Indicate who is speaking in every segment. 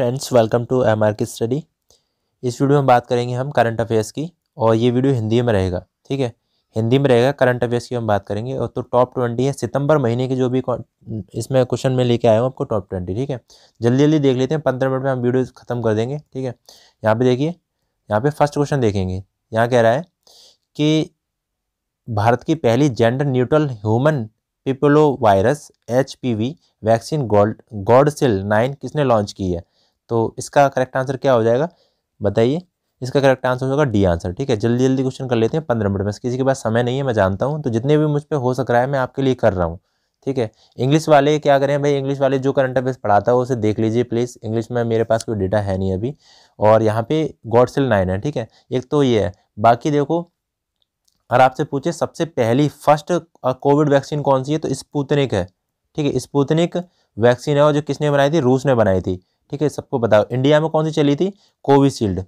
Speaker 1: friends welcome to M R की study इस video में बात करेंगे हम करंट अफेयर्स की और ये वीडियो हिंदी में रहेगा ठीक है हिंदी में रहेगा करंट अफेयर्स की हम बात करेंगे और तो टॉप ट्वेंटी है सितंबर महीने के जो भी इसमें क्वेश्चन में लेके आया हूँ आपको टॉप ट्वेंटी ठीक है जल्दी जल्दी देख लेते हैं पंद्रह मिनट में हम वीडियो खत्म कर देंगे ठीक है यहाँ पर देखिए यहाँ पर फर्स्ट क्वेश्चन देखेंगे यहाँ कह रहा है कि भारत की पहली gender neutral human papilloma virus H vaccine गोल्ड गॉडसिल नाइन किसने लॉन्च की है तो इसका करेक्ट आंसर क्या हो जाएगा बताइए इसका करेक्ट आंसर होगा डी आंसर ठीक है जल्दी जल्दी क्वेश्चन कर लेते हैं पंद्रह मिनट में किसी के पास समय नहीं है मैं जानता हूँ तो जितने भी मुझ पर हो सक रहा है मैं आपके लिए कर रहा हूँ ठीक है इंग्लिश वाले क्या करें भाई इंग्लिश वाले जो करंट अफेयर्स पढ़ाता है उसे देख लीजिए प्लीज़ इंग्लिश में मेरे पास कोई डेटा है नहीं अभी और यहाँ पे गॉडसिल नाइन है ठीक है एक तो ये है बाकी देखो और आपसे पूछे सबसे पहली फर्स्ट कोविड वैक्सीन कौन सी है तो स्पूतनिक है ठीक है स्पूतनिक वैक्सीन है और जो किसने बनाई थी रूस ने बनाई थी ठीक है सबको बताओ इंडिया में कौन सी चली थी कोविशील्ड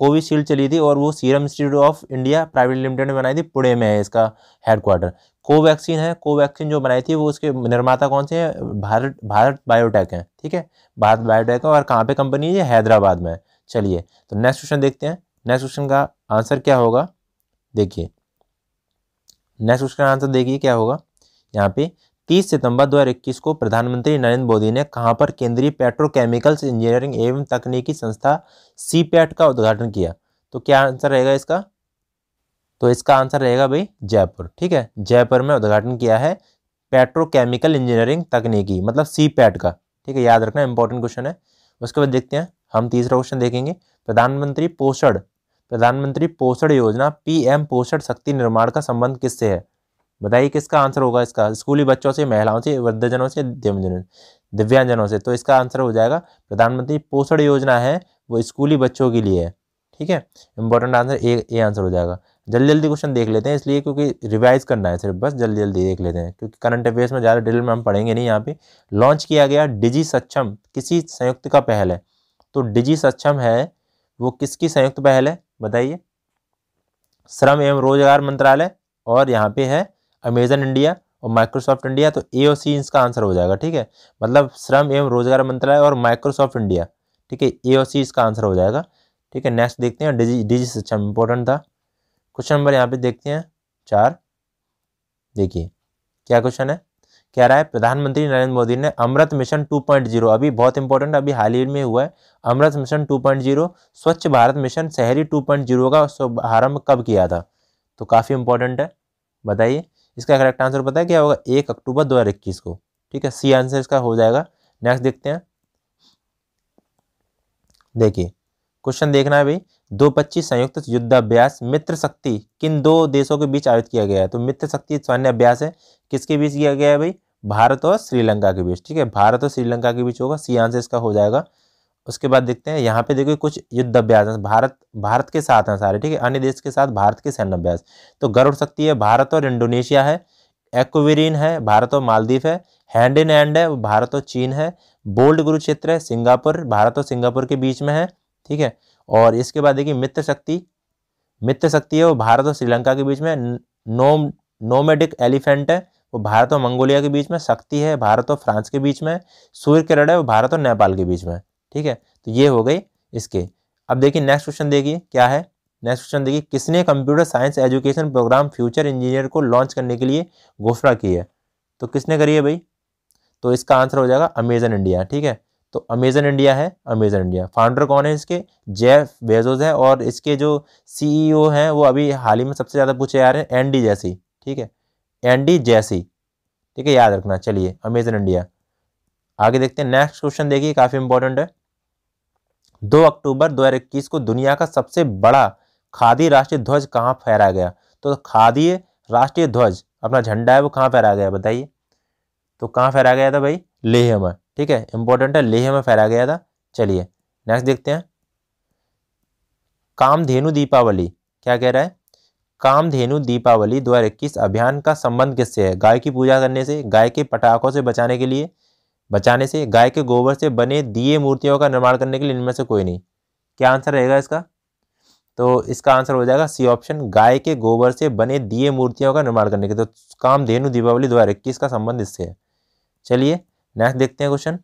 Speaker 1: कोविशील्ड चली थी और वो serum institute of India private limited ने बनाई थी पुणे में है इसका हेडक्वार्टर कोवैक्सीन है कोवैक्सीन जो बनाई थी वो उसके निर्माता कौन से हैं भारत भारत बायोटेक है ठीक है भारत बायोटेक है और कहाँ पे कंपनी है हैदराबाद में चलिए तो नेक्स्ट क्वेश्चन देखते हैं नेक्स्ट क्वेश्चन का आंसर क्या होगा देखिए नेक्स्ट क्वेश्चन का आंसर देखिए क्या होगा यहाँ पे तीस सितंबर 2021 को प्रधानमंत्री नरेंद्र मोदी ने कहाँ पर केंद्रीय पेट्रोकेमिकल्स इंजीनियरिंग एवं तकनीकी संस्था सी का उद्घाटन किया तो क्या आंसर रहेगा इसका तो इसका आंसर रहेगा भाई जयपुर ठीक है जयपुर में उद्घाटन किया है पेट्रोकेमिकल इंजीनियरिंग तकनीकी मतलब सी का ठीक है याद रखना इंपॉर्टेंट क्वेश्चन है उसके बाद देखते हैं हम तीसरा क्वेश्चन देखेंगे प्रधानमंत्री पोषण प्रधानमंत्री पोषण योजना पीएम पोषण शक्ति निर्माण का संबंध किससे है बताइए किसका आंसर होगा इसका स्कूली बच्चों से महिलाओं से वृद्धजनों से दिव्यजनों दिव्यांगजनों से तो इसका आंसर हो जाएगा प्रधानमंत्री पोषण योजना है वो स्कूली बच्चों के लिए है ठीक है important answer A A answer हो जाएगा जल्दी जल्दी क्वेश्चन देख लेते हैं इसलिए क्योंकि रिवाइज करना है सिर्फ बस जल्दी जल्दी देख लेते हैं क्योंकि करंट अफेयर्स में ज़्यादा डिटेल में हम पढ़ेंगे नहीं यहाँ पे लॉन्च किया गया डिजी सक्षम किसी संयुक्त का पहल है तो डिजी सक्षम है वो किसकी संयुक्त पहल है बताइए श्रम एवं रोजगार मंत्रालय और यहाँ पे है अमेजन इंडिया और माइक्रोसॉफ्ट इंडिया तो ए और सी इसका आंसर हो जाएगा ठीक है मतलब श्रम एवं रोजगार मंत्रालय और माइक्रोसॉफ्ट इंडिया ठीक है ए और सी इसका आंसर हो जाएगा ठीक है नेक्स्ट देखते हैं डिजी डिजी सिस्टम इंपॉर्टेंट था क्वेश्चन नंबर यहाँ पे देखते हैं चार देखिए क्या क्वेश्चन है कह रहा है प्रधानमंत्री नरेंद्र मोदी ने अमृत मिशन 2.0 अभी बहुत इंपॉर्टेंट अभी हाल ही में हुआ है अमृत मिशन 2.0 स्वच्छ भारत मिशन शहरी 2.0 का शुभारंभ कब किया था तो काफ़ी इंपॉर्टेंट है बताइए इसका करेक्ट आंसर पता है क्या होगा एक अक्टूबर दो हज़ार इक्कीस को ठीक है सी आंसर इसका हो जाएगा नेक्स्ट देखते हैं देखिए क्वेश्चन देखना है भाई दो पच्चीस संयुक्त युद्धाभ्यास मित्र शक्ति किन दो देशों के बीच आयोजित किया गया है तो मित्र शक्ति सैन्य अभ्यास है किसके बीच किया गया है भाई भारत और श्रीलंका के बीच ठीक है भारत और श्रीलंका के बीच होगा सी आंसर इसका हो जाएगा उसके बाद देखते हैं यहाँ पे देखिए कुछ युद्ध अभ्यास भारत भारत के साथ हैं सारे ठीक है अन्य देश के साथ भारत के सैन्य अभ्यास तो गर्व शक्ति है भारत और इंडोनेशिया है एक्वेरिन है भारत और मालदीव है हैंड इन हैंड है भारत और चीन है बोल्ड गुरु क्षेत्र है सिंगापुर भारत और सिंगापुर के बीच में है ठीक है और इसके बाद देखिए मित्र शक्ति मित्र शक्ति है वो भारत और श्रीलंका के बीच में नोम नोमेडिक एलिफेंट है वो भारत और मंगोलिया के बीच में शक्ति है भारत और फ्रांस के बीच में सूर्य किरण है वो भारत और नेपाल के बीच में ठीक है तो ये हो गई इसके अब देखिए नेक्स्ट क्वेश्चन देखिए क्या है नेक्स्ट क्वेश्चन देखिए किसने computer science education program future engineer को लॉन्च करने के लिए घोषणा की है तो किसने करी है भाई तो इसका आंसर हो जाएगा अमेजन इंडिया ठीक है तो अमेजन इंडिया है अमेजन इंडिया फाउंडर कौन है इसके जेफ बेजोज है और इसके जो सीईओ e हैं वो अभी हाल ही में सबसे ज़्यादा पूछे जा रहे हैं एनडी जैसी ठीक है एनडी जैसी ठीक है याद रखना चलिए अमेजन इंडिया आगे देखते हैं नेक्स्ट क्वेश्चन देखिए काफ़ी इंपॉर्टेंट है दो अक्टूबर 2021 को दुनिया का सबसे बड़ा खादी राष्ट्रीय ध्वज कहाँ फहराया गया तो खादी राष्ट्रीय ध्वज अपना झंडा है वो कहाँ फहराया गया बताइए तो कहाँ फहराया गया था भाई लेह में ठीक है इंपॉर्टेंट है लेह में फहराया गया था चलिए नेक्स्ट देखते हैं कामधेनु दीपावली क्या कह रहा है कामधेनु दीपावली दो अभियान का संबंध किससे है गाय की पूजा करने से गाय के पटाखों से बचाने के लिए बचाने से गाय के गोबर से बने दिए मूर्तियों का निर्माण करने के लिए इनमें से कोई नहीं क्या आंसर रहेगा इसका तो इसका आंसर हो जाएगा सी ऑप्शन गाय के गोबर से बने दिए मूर्तियों का निर्माण करने के तो काम धेनु दीपावली दो इक्कीस का संबंध इससे है चलिए नेक्स्ट देखते हैं क्वेश्चन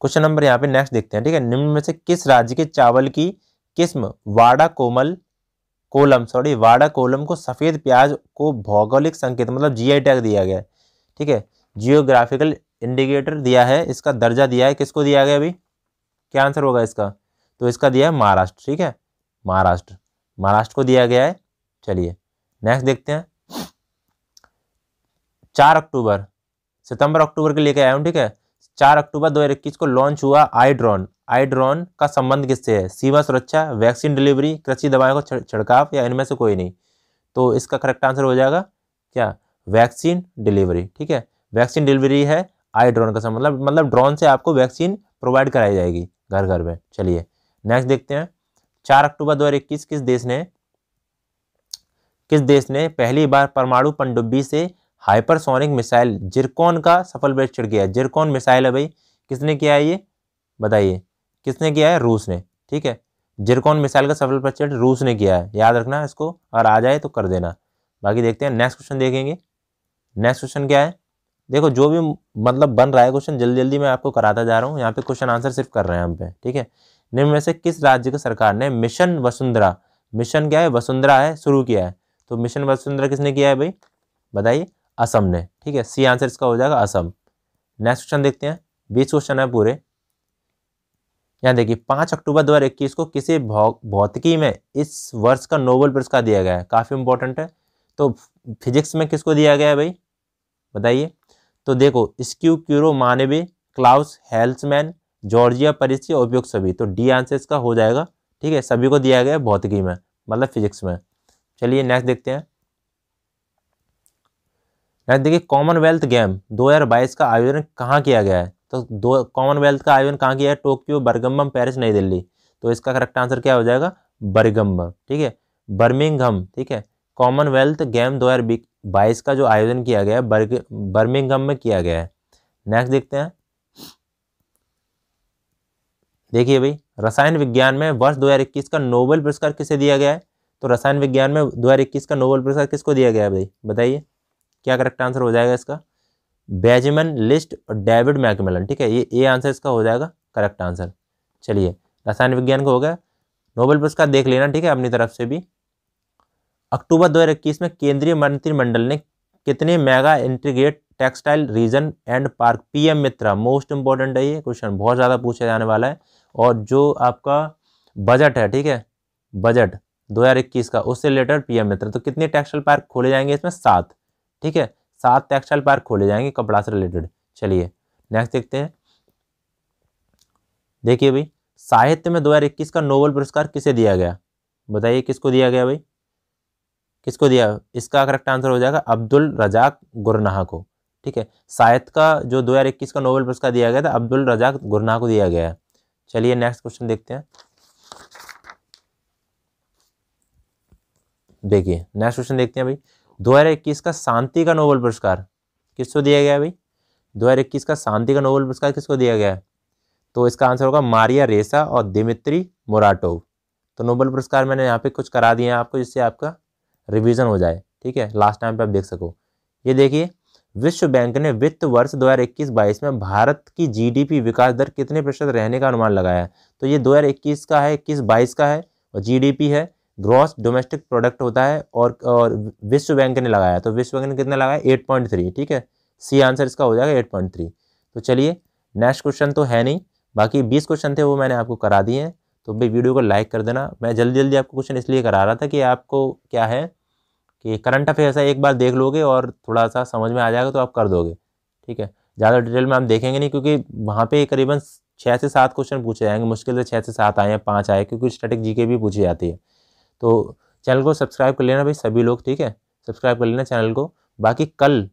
Speaker 1: क्वेश्चन नंबर यहाँ पे नेक्स्ट देखते हैं ठीक है निम्न में से किस राज्य के चावल की किस्म वाड़ा कोमल कोलम सॉरी वाड़ा कोलम को सफ़ेद प्याज को भौगोलिक संकेत मतलब जीआई टैग दिया गया है ठीक है जियोग्राफिकल इंडिकेटर दिया है इसका दर्जा दिया है किसको दिया गया अभी क्या आंसर होगा इसका तो इसका दिया है महाराष्ट्र ठीक है महाराष्ट्र महाराष्ट्र को दिया गया है चलिए नेक्स्ट देखते हैं चार अक्टूबर सितंबर अक्टूबर के लेके आया हूँ ठीक है चार अक्टूबर दो को लॉन्च हुआ आई ड्रोन आई ड्रोन का संबंध किससे है सीमा सुरक्षा वैक्सीन डिलीवरी कृषि दवाओं को छिड़काव या इनमें से कोई नहीं तो इसका करेक्ट आंसर हो जाएगा क्या वैक्सीन डिलीवरी ठीक है वैक्सीन डिलीवरी है आई ड्रोन का मतलब मतलब ड्रोन से आपको वैक्सीन प्रोवाइड कराई जाएगी घर घर में चलिए नेक्स्ट देखते हैं चार अक्टूबर दो किस देश ने किस देश ने पहली बार परमाणु पनडुब्बी से हाइपरसोनिक मिसाइल जिरकोन का सफल परीक्षण किया है मिसाइल है भाई किसने किया है ये बताइए किसने किया है रूस ने ठीक है जिरकोन मिसाइल का सफल परीक्षण रूस ने किया है याद रखना इसको और आ जाए तो कर देना बाकी देखते हैं नेक्स्ट क्वेश्चन देखेंगे नेक्स्ट क्वेश्चन क्या है देखो जो भी मतलब बन रहा है क्वेश्चन जल्दी जल्दी मैं आपको कराता जा रहा हूँ यहाँ पे क्वेश्चन आंसर सिर्फ कर रहे हैं हम पे ठीक है निम्न में से किस राज्य की सरकार ने मिशन वसुंधरा मिशन क्या है वसुंधरा है शुरू किया है तो मिशन वसुंधरा किसने किया है भाई बताइए असम ने ठीक है सी आंसर इसका हो जाएगा असम नेक्स्ट क्वेश्चन देखते हैं बीस क्वेश्चन है पूरे यहाँ देखिए पाँच अक्टूबर दो को किसी भौतिकी में इस वर्ष का नोबल पुरस्कार दिया गया है काफ़ी इंपॉर्टेंट है तो फिजिक्स में किसको दिया गया है भाई बताइए तो देखो स्क्यू क्यूरो मानवे क्लाउस हेल्समैन जॉर्जिया परिसी उपयुक्त सभी तो डी आंसर इसका हो जाएगा ठीक है सभी को दिया गया भौतिकी में मतलब फिजिक्स में चलिए नेक्स्ट देखते हैं नेक्स्ट देखिए कॉमनवेल्थ गेम 2022 का आयोजन कहाँ किया गया है तो दो कॉमनवेल्थ का आयोजन कहाँ किया है टोक्यो बर्गम्बम पेरिस नई दिल्ली तो इसका करेक्ट आंसर क्या हो जाएगा बर्गम्बम ठीक है बर्मिंगम ठीक है कॉमनवेल्थ गेम दो बाईस का जो आयोजन किया गया है बर्मिंगम में किया गया है नेक्स्ट देखते हैं देखिए भाई रसायन विज्ञान में वर्ष 2021 का नोबेल पुरस्कार किसे दिया गया है तो रसायन विज्ञान में 2021 का नोबेल पुरस्कार किसको दिया गया है भाई बताइए क्या करेक्ट आंसर हो जाएगा इसका बेजमन लिस्ट और डेविड मैकमेलन ठीक है ये ए आंसर इसका हो जाएगा करेक्ट आंसर चलिए रसायन विज्ञान को हो गया नोबेल पुरस्कार देख लेना ठीक है अपनी तरफ से भी अक्टूबर 2021 में केंद्रीय मंत्रिमंडल ने कितने mega integrate textile region and park PM Mitra most important है ये क्वेश्चन बहुत ज़्यादा पूछा जाने वाला है और जो आपका बजट है ठीक है बजट 2021 का उससे रिलेटेड पीएम मित्र तो कितने टेक्सटाइल पार्क खोले जाएंगे इसमें सात ठीक है सात टेक्सटाइल पार्क खोले जाएंगे कपड़ा से रिलेटेड चलिए नेक्स्ट देखते हैं देखिए भाई साहित्य में 2021 का नोबल पुरस्कार किसे दिया गया बताइए किसको दिया गया भाई किसको दिया इसका करेक्ट आंसर हो जाएगा अब्दुल रजाक गुरनाह को ठीक है शायद का जो 2021 का नोबेल पुरस्कार दिया गया था अब्दुल रजाक गुरनाह को दिया गया है चलिए नेक्स्ट क्वेश्चन देखते हैं देखिए नेक्स्ट क्वेश्चन देखते हैं भाई 2021 का शांति का नोबेल पुरस्कार किसको दिया गया भाई 2021 का शांति का नोबेल पुरस्कार किसको दिया गया है तो इसका आंसर होगा मारिया रेसा और दिमित्री मोराटोव तो नोबेल पुरस्कार मैंने यहाँ पे कुछ करा दिया हैं आपको जिससे आपका रिवीजन हो जाए ठीक है लास्ट टाइम पे आप देख सको ये देखिए विश्व बैंक ने वित्त वर्ष 2021-22 में भारत की जीडीपी विकास दर कितने प्रतिशत रहने का अनुमान लगाया है तो ये 2021 का है इक्कीस बाईस का है और जीडीपी है ग्रॉस डोमेस्टिक प्रोडक्ट होता है और और विश्व बैंक ने लगाया तो विश्व बैंक ने कितना लगाया 8.3 ठीक है सी आंसर इसका हो जाएगा एट तो चलिए नेक्स्ट क्वेश्चन तो है नहीं बाकी बीस क्वेश्चन थे वो मैंने आपको करा दिए हैं तो भाई वीडियो को लाइक कर देना मैं जल्दी जल्दी आपको क्वेश्चन इसलिए करा रहा था कि आपको क्या है कि करंट अफेयर्स है एक बार देख लोगे और थोड़ा सा समझ में आ जाएगा तो आप कर दोगे ठीक है ज़्यादा डिटेल में हम देखेंगे नहीं क्योंकि वहाँ पे करीबन छः से सात क्वेश्चन पूछे जाएंगे मुश्किल से छः से सात आए हैं पाँच आए क्योंकि स्टैटिक जी भी पूछी जाती है तो चैनल को सब्सक्राइब कर लेना भाई सभी लोग ठीक है सब्सक्राइब कर लेना चैनल को बाकी कल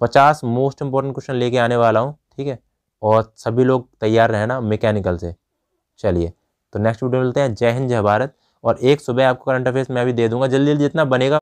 Speaker 1: पचास मोस्ट इम्पॉर्टेंट क्वेश्चन लेके आने वाला हूँ ठीक है और सभी लोग तैयार रहना मैकेनिकल से चलिए तो नेक्स्ट वीडियो मिलते हैं जय हिंद जय भारत और एक सुबह आपको करंट अफेयर्स मैं अभी दे दूंगा जल्दी जल्दी जितना बनेगा